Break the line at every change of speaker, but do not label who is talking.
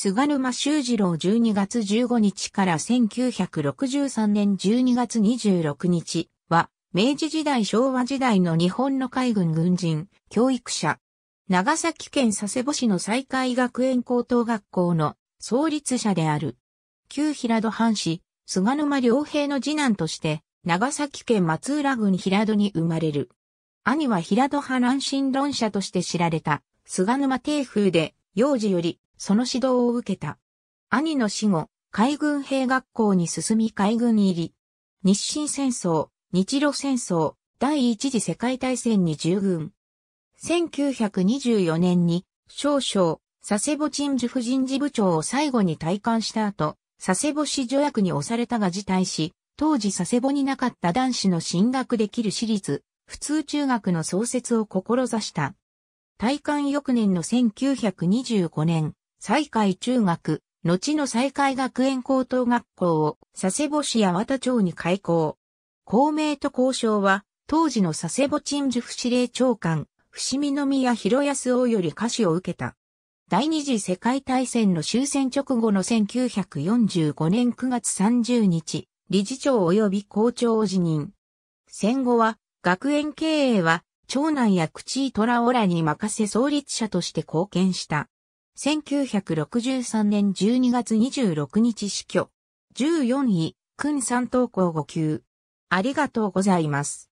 菅沼修二郎12月15日から1963
年12月26日は、明治時代昭和時代の日本の海軍軍人、教育者。長崎県佐世保市の西海学園高等学校の創立者である。旧平戸藩士、菅沼良平の次男として、長崎県松浦郡平戸に生まれる。兄は平戸派乱心論者として知られた、菅沼帝風で、幼児よりその指導を受けた。兄の死後、海軍兵学校に進み海軍入り、日清戦争、日露戦争、第一次世界大戦に従軍。1924年に、少々、佐世保鎮守婦人事部長を最後に退官した後、佐世保市助役に押されたが辞退し、当時佐世保になかった男子の進学できる私立、普通中学の創設を志した。退官翌年の1925年、西海中学、後の西海学園高等学校を佐世保市八幡町に開校。公明と交渉は、当時の佐世保鎮守府司令長官、伏見宮博康王より歌詞を受けた。第二次世界大戦の終戦直後の1945年9月30日、理事長及び校長を辞任。戦後は、学園経営は、長男や口井虎オらに任せ創立者として貢献した。1963年12月26日死去。14位、君三
等校5級。ありがとうございます。